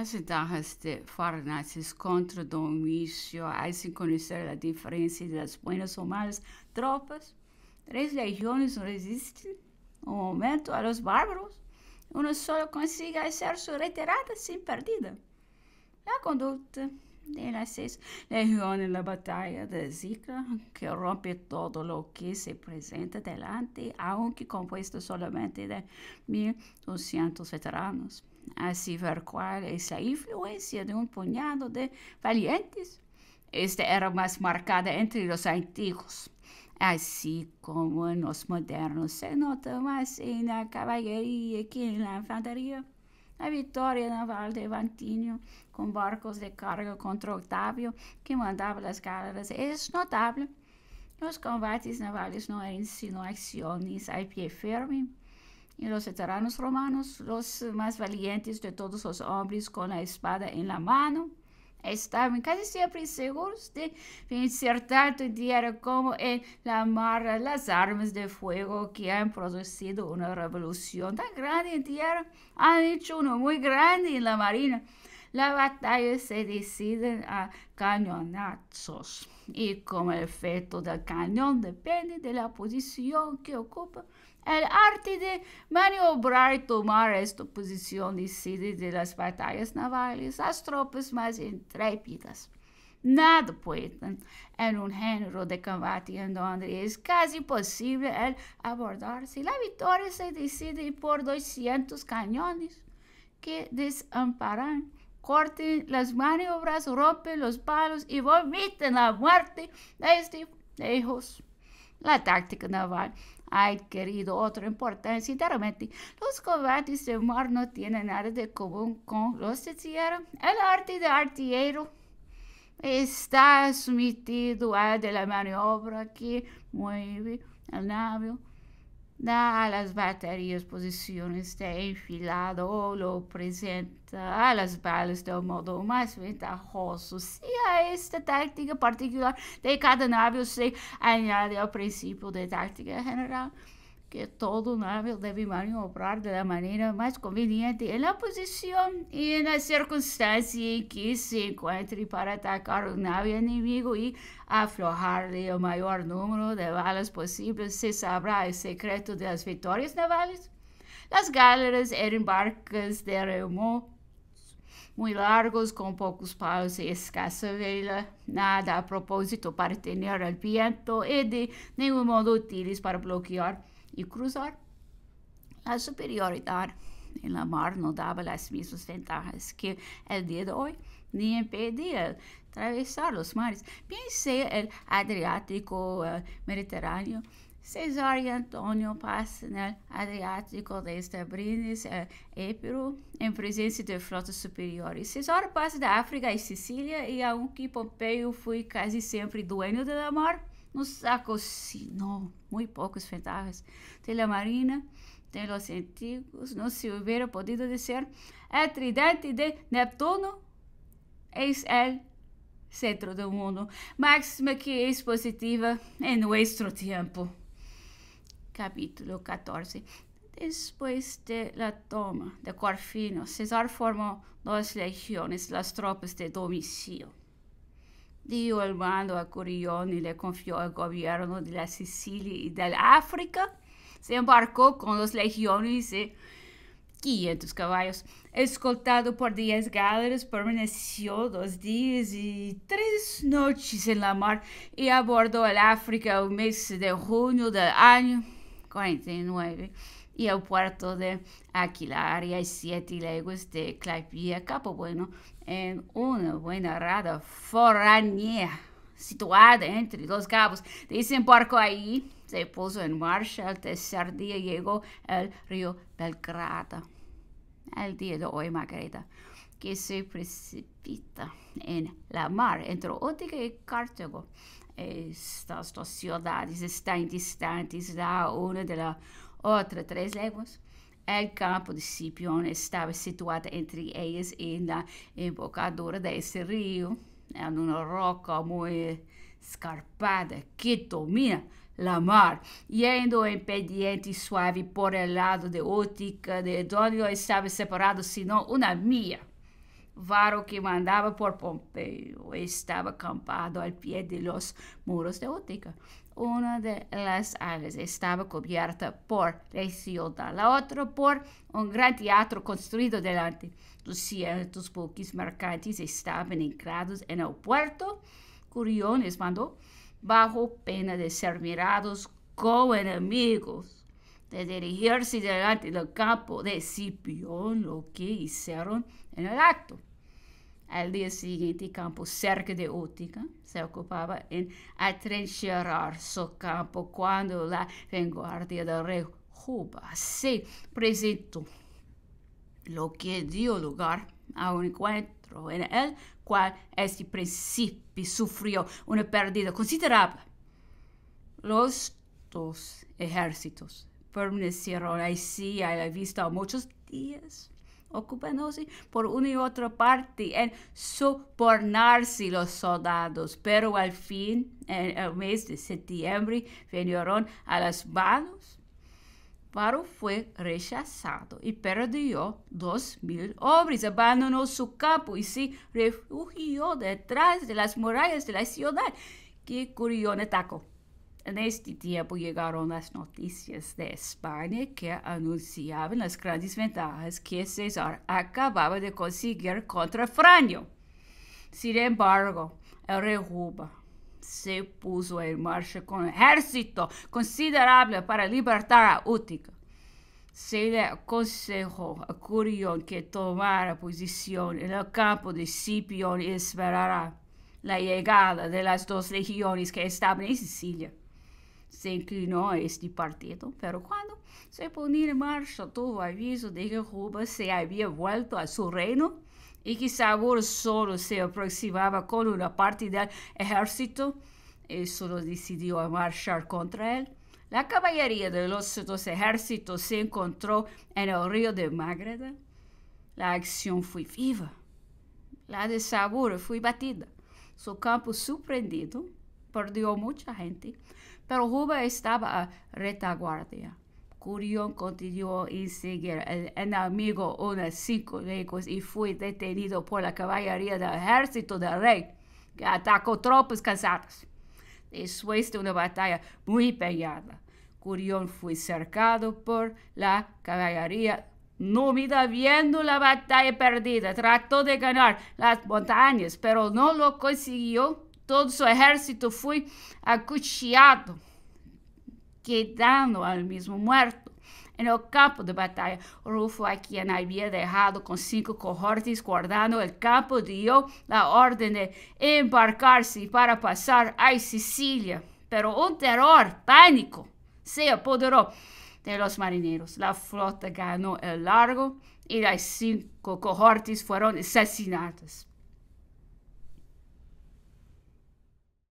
as ventajas de farnaces contra Domício, assim conhecer a diferença das buenas ou malas tropas. Três legiões resistem um momento a los bárbaros. Uma só consiga ser retirada sem perdida. A conduta de las seis legiões na batalha de Zica que rompe todo o que se apresenta delante, aunque composto solamente de 1.200 veteranos a é essa influência de um punhado de valientes. Esta era mais marcada entre os antigos, assim como nos modernos se nota mais na cavalaria que na infantaria. A vitória naval de Vantinho, com barcos de carga contra Octávio, que mandava as galeras, é notável. Os combates navais não eram sino ações a pé firme, Y los veteranos romanos, los más valientes de todos los hombres con la espada en la mano, estaban casi siempre seguros de vencer tanto tierra como en la mar las armas de fuego que han producido una revolución tan grande en tierra, han hecho uno muy grande en la marina la batalla se decide a cañonazos y como el efecto del cañón depende de la posición que ocupa, el arte de maniobrar y tomar esta posición decide de las batallas navales las tropas más intrépidas. Nada puede en un género de combate en donde es casi posible el abordarse. La victoria se decide por 200 cañones que desamparan corten las maniobras, rompen los palos y vomiten la muerte desde lejos. Este la táctica naval ha adquirido otra importancia Sinceramente, Los combates de mar no tienen nada de común con los de tierra. El arte de artillero está sometido a la maniobra que mueve el navio da a las baterías posiciones de enfilado o lo presenta a las balas de modo más ventajoso. Si a esta táctica particular de cada nave se añade al principio de táctica general, que todo navio deve maniobrar da maneira mais conveniente na é posição e na circunstância em que se encontre para atacar o navio inimigo e aflojar-lhe o maior número de balas possível. Se sabrá o secreto das vitórias navais. As galeras eram barcas de remo muito largos, com poucos paus e escassa vela, nada a propósito para tener o viento e de nenhum modo úteis para bloquear cruzar. a superioridade en mar não daba as mesmas ventajas que el dia de hoje, nem impedia atravessar os mares. Pensei no Adriático, eh, Mediterrâneo. César e Antônio passam no Adriático desde Brindis, eh, Épiro, em presença de frotas superiores. César passa da África e Sicília, e aunque Pompeio foi quase sempre dono da mar, nos acocinó muy pocos ventajas de la marina de los antiguos. No se hubiera podido decir, el é tridente de Neptuno es el centro del mundo, máxima que é es positiva en nuestro tiempo. Capítulo 14. Después de la toma de Corfino, César formó dos legiones, las tropas de domicílio. Dio el mando a Curión y le confió el gobierno de la Sicilia y del África. Se embarcó con los legiones y 500 caballos. Escoltado por 10 galeras, permaneció dos días y tres noches en la mar y abordó el África el mes de junio del año 49 y el puerto de Aquilar y hay siete leguas de Claipía, Capo Bueno, en una buena rada foránea situada entre los cabos. barco ahí, se puso en marcha, el tercer día llegó el río Belgrada. El día de hoy, Margarita. que se precipita em la mar entre Ótica e Cartago. Estas duas cidades estão distantes da uma da outra três léguas. O El campo de Scipión estava situado entre elas e na embocadura desse rio em uma roca muito escarpada que domina la mar, yendo em pendiente suave por el lado de Ótica de Donio estava separado senão uma milha. varo que mandaba por Pompeyo estaba acampado al pie de los muros de Útica. Una de las aves estaba cubierta por la ciudad, la otra por un gran teatro construido delante. Los ciertos buques mercantes estaban anclados en el puerto. Curiones mandó bajo pena de ser mirados como enemigos, de dirigirse delante del campo de Cipión, lo que hicieron en el acto. Al día siguiente, Campo, cerca de Útica se ocupaba en atrincherar su campo cuando la vanguardia del rey Juba se presentó, lo que dio lugar a un encuentro en el cual este príncipe sufrió una pérdida considerable. Los dos ejércitos permanecieron así a la vista muchos días ocupándose por una y otra parte en sobornarse los soldados, pero al fin, en el mes de septiembre, venieron a las manos. Paro fue rechazado y perdió dos mil hombres, abandonó su campo y se refugió detrás de las murallas de la ciudad que Curión atacó. En este tiempo llegaron las noticias de España que anunciaban las grandes ventajas que César acababa de conseguir contra Franio. Sin embargo, el rey se puso en marcha con un ejército considerable para libertar a Útica. Se le aconsejó a Curión que tomara posición en el campo de Scipión y esperara la llegada de las dos legiones que estaban en Sicilia se inclinó a este partido, pero cuando se ponía en marcha todo aviso de que Ruba se había vuelto a su reino y que Sabor solo se aproximaba con una parte del ejército, y solo decidió marchar contra él. La caballería de los dos ejércitos se encontró en el río de Magreda. La acción fue viva. La de Sabor fue batida. Su campo sorprendido perdió mucha gente, pero Juba estaba a retaguardia. Curión continuó en seguir el enemigo unas cinco leguas y fue detenido por la caballería del ejército del rey, que atacó tropas cansadas. Después de una batalla muy peleada, Curión fue cercado por la caballería númida viendo la batalla perdida. Trató de ganar las montañas, pero no lo consiguió todo su ejército fue acuchillado, quedando al mismo muerto. En el campo de batalla, Rufo, a quien había dejado con cinco cohortes guardando el campo, dio la orden de embarcarse para pasar a Sicilia. Pero un terror, pánico, se apoderó de los marineros. La flota ganó el largo y las cinco cohortes fueron asesinadas.